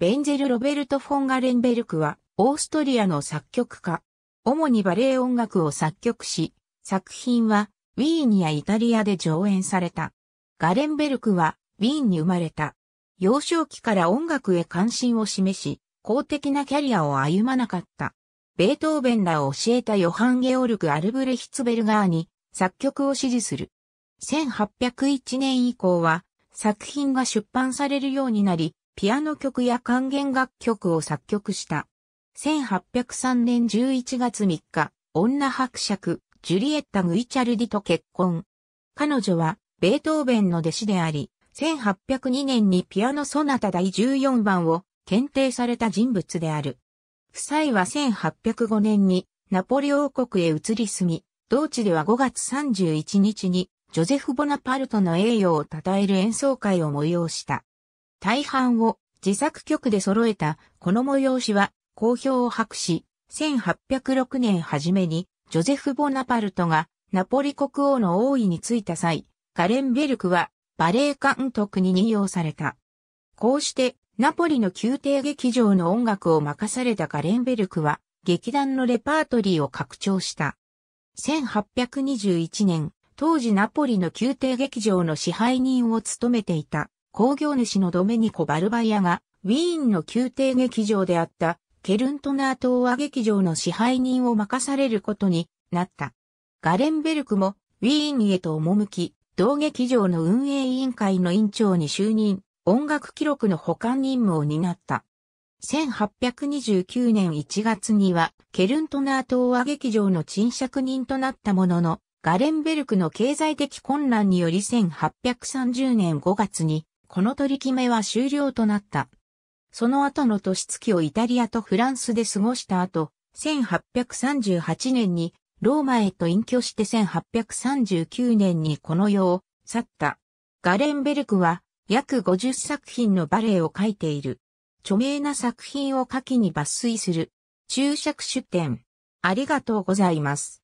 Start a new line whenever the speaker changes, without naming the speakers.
ベンゼル・ロベルト・フォン・ガレンベルクは、オーストリアの作曲家。主にバレエ音楽を作曲し、作品は、ウィーンやイタリアで上演された。ガレンベルクは、ウィーンに生まれた。幼少期から音楽へ関心を示し、公的なキャリアを歩まなかった。ベートーベンらを教えたヨハン・ゲオルク・アルブレヒツベルガーに、作曲を支持する。1801年以降は、作品が出版されるようになり、ピアノ曲や管弦楽曲を作曲した。1803年11月3日、女伯爵、ジュリエッタ・グイチャルディと結婚。彼女は、ベートーベンの弟子であり、1802年にピアノソナタ第14番を検定された人物である。夫妻は1805年にナポリ王国へ移り住み、同地では5月31日にジョゼフ・ボナパルトの栄誉を称える演奏会を催した。大半を自作曲で揃えたこの催しは好評を博し、1806年初めにジョゼフ・ボナパルトがナポリ国王の王位に就いた際、カレンベルクはバレエ監督に任用された。こうしてナポリの宮廷劇場の音楽を任されたカレンベルクは劇団のレパートリーを拡張した。1821年、当時ナポリの宮廷劇場の支配人を務めていた工業主のドメニコ・バルバイアが、ウィーンの宮廷劇場であったケルントナー東和劇場の支配人を任されることになった。ガレンベルクもウィーンへと赴き、同劇場の運営委員会の委員長に就任、音楽記録の保管任務を担った。1829年1月には、ケルントナー東和劇場の賃借人となったものの、ガレンベルクの経済的混乱により1830年5月にこの取り決めは終了となった。その後の年月をイタリアとフランスで過ごした後、1838年にローマへと隠居して1839年にこの世を去った。ガレンベルクは約50作品のバレエを書いている。著名な作品を書きに抜粋する。注釈出典。ありがとうございます。